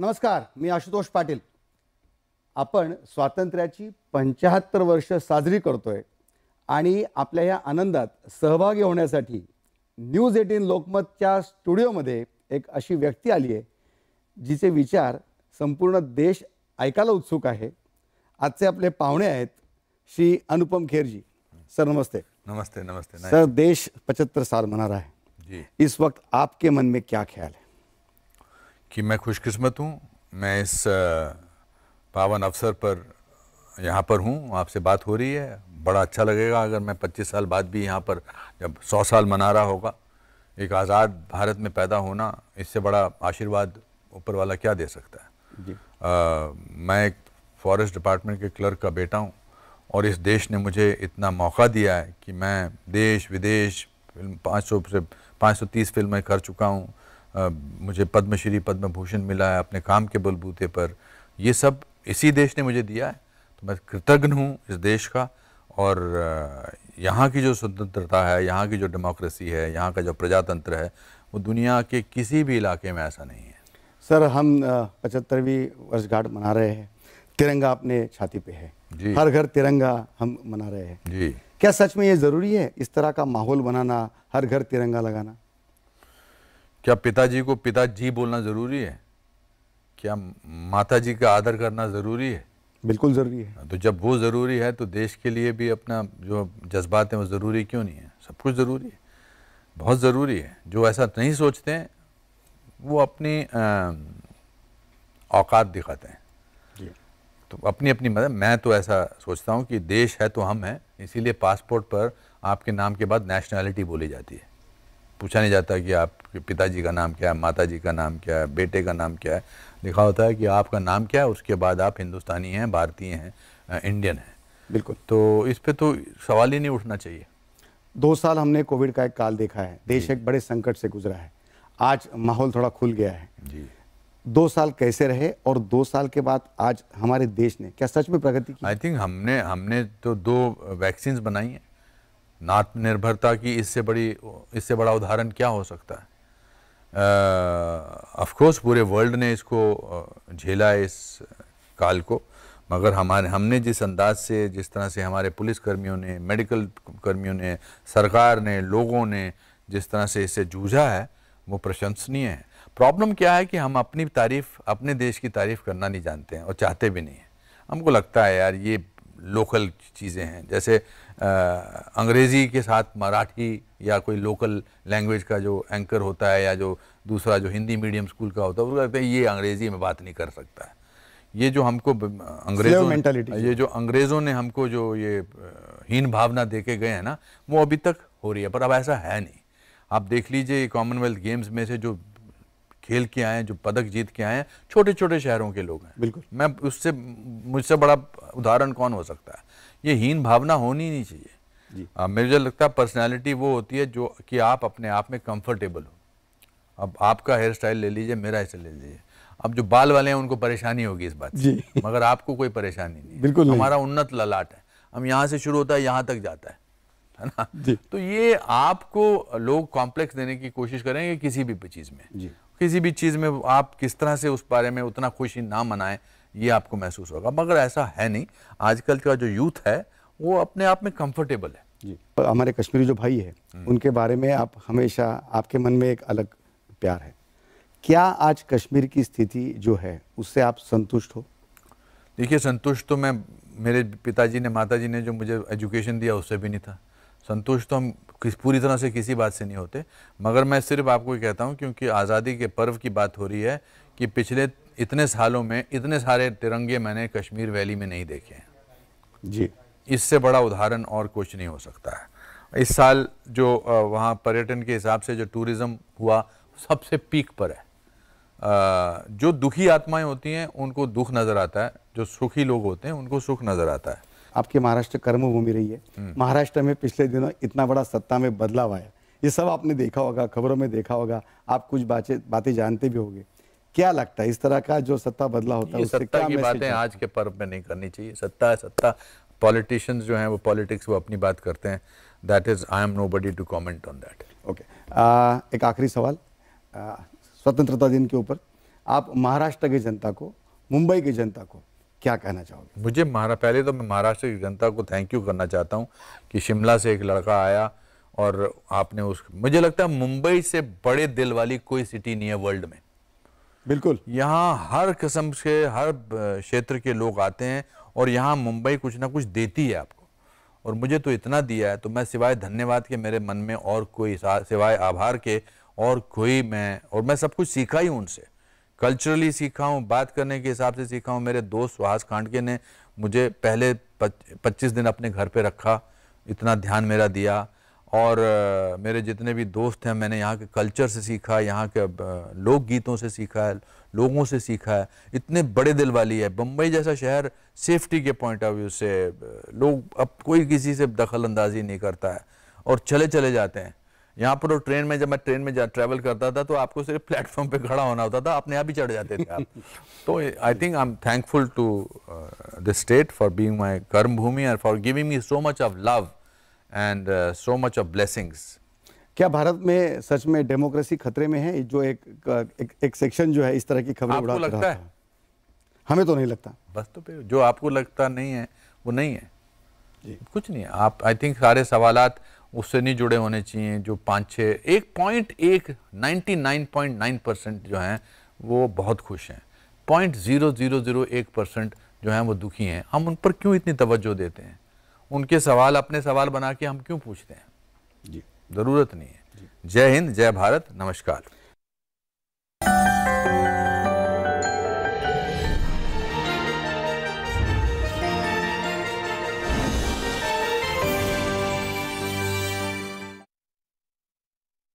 नमस्कार मी आशुतोष पाटील आपण स्वातंत्र्याची पंच्याहत्तर वर्ष साजरी करतोय आणि आपल्या या आनंदात सहभागी होण्यासाठी न्यूज एटीन लोकमतच्या स्टुडिओमध्ये एक अशी व्यक्ती आली आहे जिचे विचार संपूर्ण देश ऐकायला उत्सुक आहे आजचे आपले पाहुणे आहेत श्री अनुपम खेरजी सर नमस्ते नमस्ते नमस्ते सर देश पचहत्तर साल मना आहे है जी इस वक्त आपके मन में क्या ख्याल है कि मैं खुशकिस्मत हूँ मैं इस पावन अवसर पर यहाँ पर हूँ आपसे बात हो रही है बड़ा अच्छा लगेगा अगर मैं 25 साल बाद भी यहाँ पर जब 100 साल मना रहा होगा एक आज़ाद भारत में पैदा होना इससे बड़ा आशीर्वाद ऊपर वाला क्या दे सकता है जी। आ, मैं एक फॉरेस्ट डिपार्टमेंट के क्लर्क का बेटा हूँ और इस देश ने मुझे इतना मौका दिया है कि मैं देश विदेश फिल्म पाँच से तीस फिल्में कर चुका हूँ मुझे पद्मश्री पद्म भूषण मिला है अपने काम के बलबूते पर ये सब इसी देश ने मुझे दिया है तो मैं कृतज्ञ हूँ इस देश का और यहाँ की जो स्वतंत्रता है यहाँ की जो डेमोक्रेसी है यहाँ का जो प्रजातंत्र है वो दुनिया के किसी भी इलाके में ऐसा नहीं है सर हम पचहत्तरवीं वर्षगांठ मना रहे हैं तिरंगा अपने छाती पे है जी हर घर तिरंगा हम मना रहे हैं जी क्या सच में ये ज़रूरी है इस तरह का माहौल बनाना हर घर तिरंगा लगाना क्या पिताजी को पिताजी बोलना ज़रूरी है क्या माताजी का आदर करना ज़रूरी है बिल्कुल ज़रूरी है हाँ, तो जब वो ज़रूरी है तो देश के लिए भी अपना जो जज्बात हैं वो ज़रूरी क्यों नहीं है सब कुछ ज़रूरी है बहुत ज़रूरी है जो ऐसा नहीं सोचते हैं वो अपनी औकात दिखाते हैं तो अपनी अपनी मदद मैं तो ऐसा सोचता हूँ कि देश है तो हम हैं इसीलिए पासपोर्ट पर आपके नाम के बाद नेशनैलिटी बोली जाती है पूछा नहीं जाता कि आपके पिताजी का नाम क्या है माता जी का नाम क्या है बेटे का नाम क्या है लिखा होता है कि आपका नाम क्या है उसके बाद आप हिंदुस्तानी हैं भारतीय हैं इंडियन हैं बिल्कुल तो इस पर तो सवाल ही नहीं उठना चाहिए दो साल हमने कोविड का एक काल देखा है देश एक बड़े संकट से गुजरा है आज माहौल थोड़ा खुल गया है जी दो साल कैसे रहे और दो साल के बाद आज हमारे देश ने क्या सच में प्रगति की आई थिंक हमने हमने तो दो वैक्सीन बनाई हैं आत्मनिर्भरता की इससे बड़ी इससे बड़ा उदाहरण क्या हो सकता है ऑफकोर्स पूरे वर्ल्ड ने इसको झेला है इस काल को मगर हमारे हमने जिस अंदाज से जिस तरह से हमारे पुलिस कर्मियों ने मेडिकल कर्मियों ने सरकार ने लोगों ने जिस तरह से इससे जूझा है वो प्रशंसनीय है प्रॉब्लम क्या है कि हम अपनी तारीफ़ अपने देश की तारीफ़ करना नहीं जानते हैं और चाहते भी नहीं हैं हमको लगता है यार ये लोकल चीज़ें हैं जैसे अंग्रेज़ी के साथ मराठी या कोई लोकल लैंग्वेज का जो एंकर होता है या जो दूसरा जो हिंदी मीडियम स्कूल का होता है वो कहते हैं ये अंग्रेज़ी में बात नहीं कर सकता है ये जो हमको अंग्रेजों ये जो अंग्रेज़ों ने हमको जो ये हीन भावना दे के गए हैं ना वो अभी तक हो रही है पर अब ऐसा है नहीं आप देख लीजिए कॉमनवेल्थ गेम्स में से जो खेल के आए हैं जो पदक जीत के आए हैं छोटे छोटे शहरों के लोग हैं बिल्कुल मैं उससे मुझसे बड़ा उदाहरण कौन हो सकता है ये हीन भावना होनी नहीं चाहिए मुझे लगता है पर्सनैलिटी वो होती है जो कि आप अपने आप में कंफर्टेबल हो अब आपका हेयर स्टाइल ले लीजिए मेरा ऐसे ले लीजिए अब जो बाल वाले हैं उनको परेशानी होगी इस बात जी मगर आपको कोई परेशानी नहीं बिल्कुल हमारा उन्नत ललाट है हम यहाँ से शुरू होता है यहाँ तक जाता है है ना तो ये आपको लोग कॉम्प्लेक्स देने की कोशिश करेंगे किसी भी चीज़ में किसी भी चीज़ में आप किस तरह से उस बारे में उतना खुशी ना मनाएं ये आपको महसूस होगा मगर ऐसा है नहीं आजकल का जो यूथ है वो अपने आप में कंफर्टेबल है जी हमारे कश्मीरी जो भाई है हम्म। उनके बारे में आप हमेशा आपके मन में एक अलग प्यार है क्या आज कश्मीर की स्थिति जो है उससे आप संतुष्ट हो देखिए संतुष्ट तो मैं मेरे पिताजी ने माताजी ने जो मुझे एजुकेशन दिया उससे भी नहीं था संतुष्ट तो हम किस पूरी तरह से किसी बात से नहीं होते मगर मैं सिर्फ आपको कहता हूँ क्योंकि आज़ादी के पर्व की बात हो रही है कि पिछले इतने सालों में इतने सारे तिरंगे मैंने कश्मीर वैली में नहीं देखे हैं जी इससे बड़ा उदाहरण और कुछ नहीं हो सकता है इस साल जो वहाँ पर्यटन के हिसाब से जो टूरिज़्म हुआ सबसे पीक पर है जो दुखी आत्माएं होती हैं उनको दुख नज़र आता है जो सुखी लोग होते हैं उनको सुख नज़र आता है आपकी महाराष्ट्र कर्मभूमि रही है हम्म। महाराष्ट्र में पिछले दिनों इतना बड़ा सत्ता में बदलाव आया ये सब आपने देखा होगा खबरों में देखा होगा आप कुछ बातें बातें जानते भी होंगे क्या लगता है इस तरह का जो सत्ता बदला होता है उससे क्या की बातें आज के पर्व में नहीं करनी चाहिए सत्ता है सत्ता पॉलिटिशियंस जो हैं वो पॉलिटिक्स वो अपनी बात करते हैं that is I am nobody to comment on that okay एक आखिरी सवाल स्वतंत्रता दिन के ऊपर आप महाराष्ट्र की जनता को मुंबई की जनता को क्या कहना चाहोगे मुझे महारा पहले तो मैं महाराष्ट्र की जनता को थैंक यू करना चाहता हूँ कि शिमला से एक लड़का आया और आपने उस मुझे लगता है मुंबई से बड़े दिल वाली कोई सिटी नहीं है वर्ल्ड में बिल्कुल यहाँ हर किस्म के हर क्षेत्र के लोग आते हैं और यहाँ मुंबई कुछ ना कुछ देती है आपको और मुझे तो इतना दिया है तो मैं सिवाय धन्यवाद के मेरे मन में और कोई सिवाय आभार के और कोई मैं और मैं सब कुछ सीखा ही उनसे कल्चरली सीखा हूँ बात करने के हिसाब से सीखा हूँ मेरे दोस्त सुहास खांडके ने मुझे पहले पच्चीस दिन अपने घर पे रखा इतना ध्यान मेरा दिया और मेरे जितने भी दोस्त हैं मैंने यहाँ के कल्चर से सीखा यहाँ के लोकगीतों से सीखा है लोगों से सीखा है इतने बड़े दिल वाली है बम्बई जैसा शहर सेफ्टी के पॉइंट ऑफ व्यू से लोग अब कोई किसी से दखल अंदाजी नहीं करता है और चले चले जाते हैं यहाँ पर ट्रेन में जब मैं ट्रेन में ट्रेवल करता था तो आपको सिर्फ प्लेटफॉर्म पे खड़ा होना होता था अपने आप ही चढ़ जाते थे आप तो I think I am thankful to the state for being my कर्म भूमि and for giving me so much of love and so much of blessings क्या भारत में सच में डेमोक्रेसी खतरे में है जो एक एक, एक सेक्शन जो है इस तरह की खबर उड़ा लगता है हमें तो नहीं लगता बस तो फिर जो आपको लगता नहीं है वो नहीं है जी कुछ नहीं है आप आई थिंक सारे सवालत उससे नहीं जुड़े होने चाहिए जो पाँच छः एक पॉइंट एक ninety nine point nine percent जो हैं वो बहुत खुश हैं पॉइंट ज़ीरो ज़ीरो ज़ीरो एक परसेंट जो हैं वो दुखी हैं हम उन पर क्यों इतनी तवज्जो देते हैं उनके सवाल अपने सवाल बना के हम क्यों पूछते हैं जी ज़रूरत नहीं है जय हिंद जय भारत नमस्कार